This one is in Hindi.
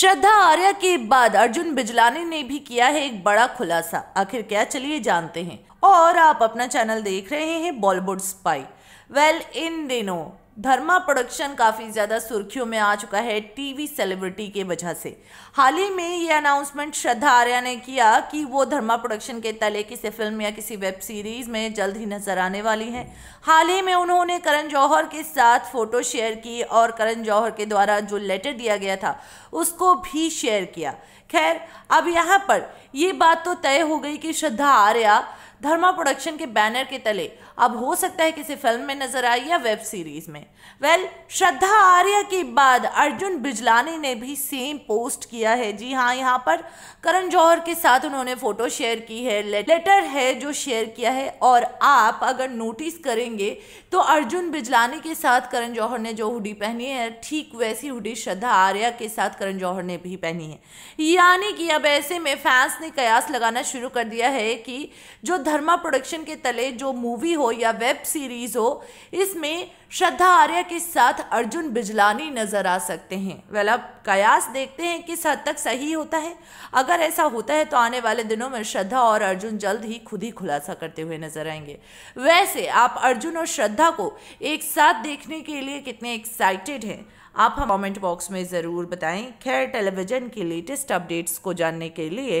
श्रद्धा आर्या के बाद अर्जुन बिजलानी ने भी किया है एक बड़ा खुलासा आखिर क्या चलिए जानते हैं और आप अपना चैनल देख रहे हैं बॉलीवुड स्पाई वेल इन दिनों धर्मा प्रोडक्शन काफ़ी ज़्यादा सुर्खियों में आ चुका है टीवी सेलिब्रिटी के वजह से हाल ही में ये अनाउंसमेंट श्रद्धा आर्या ने किया कि वो धर्मा प्रोडक्शन के तले किसी फिल्म या किसी वेब सीरीज़ में जल्द ही नजर आने वाली हैं हाल ही में उन्होंने करण जौहर के साथ फ़ोटो शेयर की और करण जौहर के द्वारा जो लेटर दिया गया था उसको भी शेयर किया खैर अब यहाँ पर ये बात तो तय हो गई कि श्रद्धा आर्या धर्मा प्रोडक्शन के बैनर के तले अब हो सकता है किसी फिल्म में नजर आए या वेब सीरीज में वेल well, श्रद्धा आर्या के बाद अर्जुन बिजलानी ने भी सेम पोस्ट किया है जी हाँ यहाँ पर करण जौहर के साथ उन्होंने फोटो शेयर की है लेटर है जो शेयर किया है और आप अगर नोटिस करेंगे तो अर्जुन बिजलानी के साथ करण जौहर ने जो हुडी पहनी है ठीक वैसी हुडी श्रद्धा आर्या के साथ करण जौहर ने भी पहनी है यानी कि अब ऐसे में फैंस ने कयास लगाना शुरू कर दिया है कि जो धर्मा प्रोडक्शन के तले जो मूवी हो या वेब सीरीज हो इसमें श्रद्धा आर्या के साथ अर्जुन बिजलानी नज़र आ सकते हैं वेल अब कयास देखते हैं किस हद तक सही होता है अगर ऐसा होता है तो आने वाले दिनों में श्रद्धा और अर्जुन जल्द ही खुद ही खुलासा करते हुए नजर आएंगे वैसे आप अर्जुन और श्रद्धा को एक साथ देखने के लिए कितने एक्साइटेड हैं आप हम कमेंट बॉक्स में ज़रूर बताएं खैर टेलीविज़न की लेटेस्ट अपडेट्स को जानने के लिए